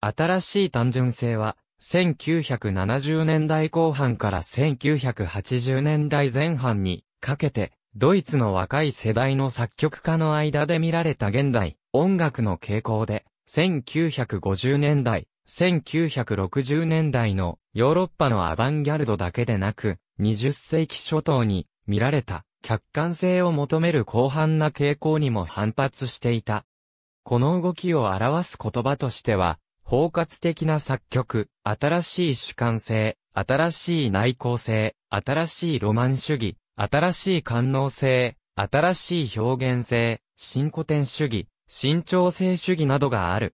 新しい単純性は、1970年代後半から1980年代前半にかけて、ドイツの若い世代の作曲家の間で見られた現代音楽の傾向で、1950年代、1960年代のヨーロッパのアバンギャルドだけでなく、20世紀初頭に見られた客観性を求める広範な傾向にも反発していた。この動きを表す言葉としては、包括的な作曲、新しい主観性、新しい内向性、新しいロマン主義、新しい官能性、新しい表現性、新古典主義、新調性主義などがある。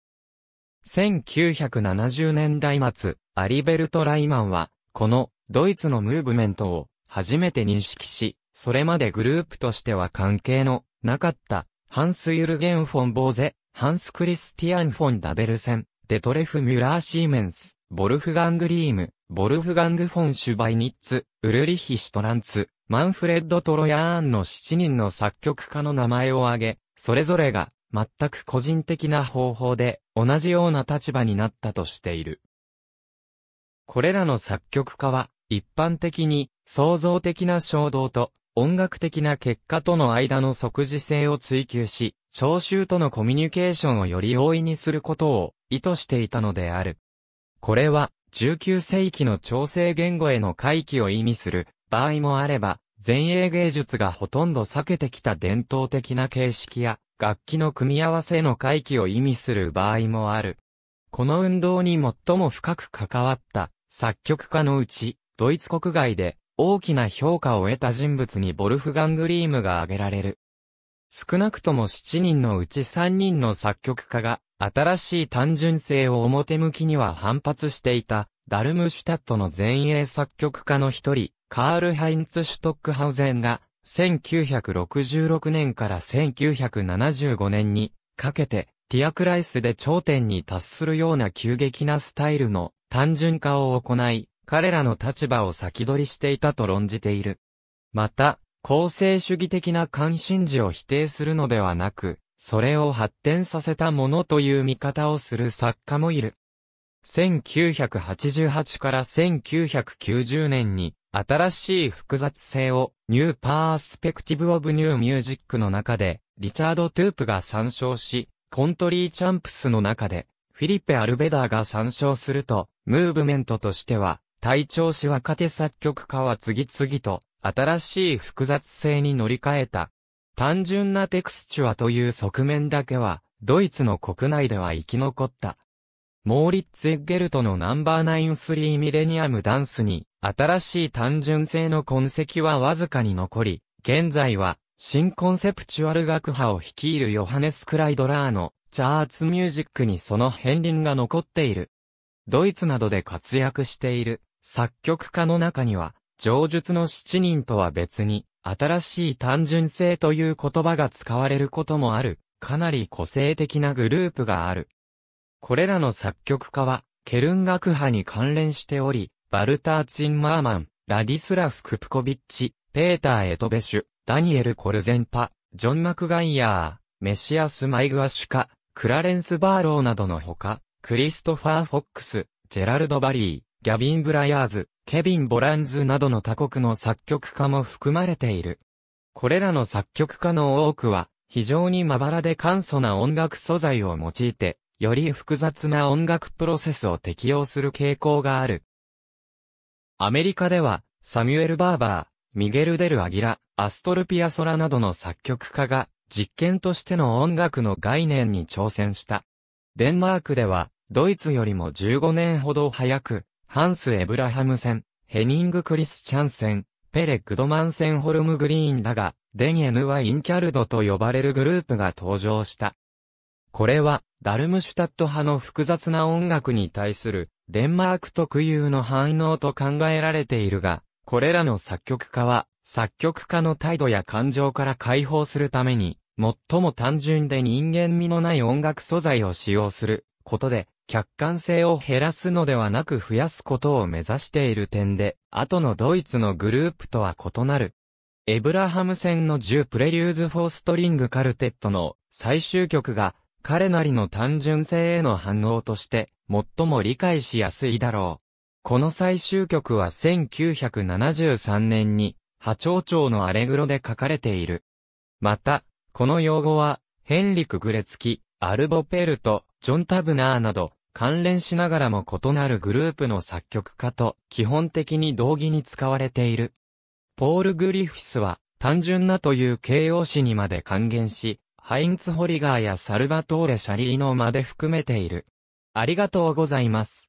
1970年代末、アリベルト・ライマンは、このドイツのムーブメントを初めて認識し、それまでグループとしては関係のなかった、ハンス・ユルゲン・フォン・ボーゼ、ハンス・クリスティアン・フォン・ダベルセン、デトレフ・ミュラー・シーメンス、ボルフガング・リーム、ボルフガング・フォン・シュバイニッツ、ウルリヒ・シュトランツ、マンフレッド・トロヤーンの7人の作曲家の名前を挙げ、それぞれが、全く個人的な方法で、同じような立場になったとしている。これらの作曲家は、一般的に、創造的な衝動と、音楽的な結果との間の即時性を追求し、聴衆とのコミュニケーションをより容易にすることを意図していたのである。これは、19世紀の調整言語への回帰を意味する場合もあれば、前衛芸術がほとんど避けてきた伝統的な形式や、楽器の組み合わせの回帰を意味する場合もある。この運動に最も深く関わった作曲家のうち、ドイツ国外で大きな評価を得た人物にボルフガングリームが挙げられる。少なくとも7人のうち3人の作曲家が新しい単純性を表向きには反発していた、ダルムシュタットの前衛作曲家の一人、カール・ハインツ・シュトックハウゼンが、1966年から1975年にかけて、ティアクライスで頂点に達するような急激なスタイルの単純化を行い、彼らの立場を先取りしていたと論じている。また、構成主義的な関心事を否定するのではなく、それを発展させたものという見方をする作家もいる。1988から1990年に新しい複雑性をニューパースペクティブオブニューミュージックの中でリチャード・トゥープが参照し、コントリー・チャンプスの中でフィリペ・アルベダーが参照すると、ムーブメントとしては、隊長氏若手作曲家は次々と新しい複雑性に乗り換えた単純なテクスチュアという側面だけは、ドイツの国内では生き残った。モーリッツ・エッゲルトのナンバーナインスリーミレニアムダンスに、新しい単純性の痕跡はわずかに残り、現在は、新コンセプチュアル学派を率いるヨハネス・クライドラーの、チャーツミュージックにその片鱗が残っている。ドイツなどで活躍している、作曲家の中には、上述の7人とは別に、新しい単純性という言葉が使われることもある、かなり個性的なグループがある。これらの作曲家は、ケルン学派に関連しており、バルター・ツィンマーマン、ラディスラフ・クプコビッチ、ペーター・エトベシュ、ダニエル・コルゼンパ、ジョン・マクガイヤー、メシアス・マイグアシュカ、クラレンス・バーローなどのほか、クリストファー・フォックス、ジェラルド・バリー、ギャビン・ブライアーズ、ケビン・ボランズなどの他国の作曲家も含まれている。これらの作曲家の多くは、非常にまばらで簡素な音楽素材を用いて、より複雑な音楽プロセスを適用する傾向がある。アメリカでは、サミュエル・バーバー、ミゲル・デル・アギラ、アストルピア・ソラなどの作曲家が、実験としての音楽の概念に挑戦した。デンマークでは、ドイツよりも15年ほど早く、ハンス・エブラハム戦、ヘニング・クリスチャン戦、ペレ・クドマン戦ホルムグリーンらが、デンエヌワ・インキャルドと呼ばれるグループが登場した。これは、ダルムシュタット派の複雑な音楽に対する、デンマーク特有の反応と考えられているが、これらの作曲家は、作曲家の態度や感情から解放するために、最も単純で人間味のない音楽素材を使用することで、客観性を減らすのではなく増やすことを目指している点で、後のドイツのグループとは異なる。エブラハム戦の10プレリューズ・フォーストリング・カルテットの最終曲が、彼なりの単純性への反応として、最も理解しやすいだろう。この最終曲は1973年に、波長長のアレグロで書かれている。また、この用語は、ヘンリク・グレツキ、アルボペルト、ジョン・タブナーなど、関連しながらも異なるグループの作曲家と基本的に同義に使われている。ポール・グリフィスは単純なという形容詞にまで還元し、ハインツ・ホリガーやサルバトーレ・シャリーノまで含めている。ありがとうございます。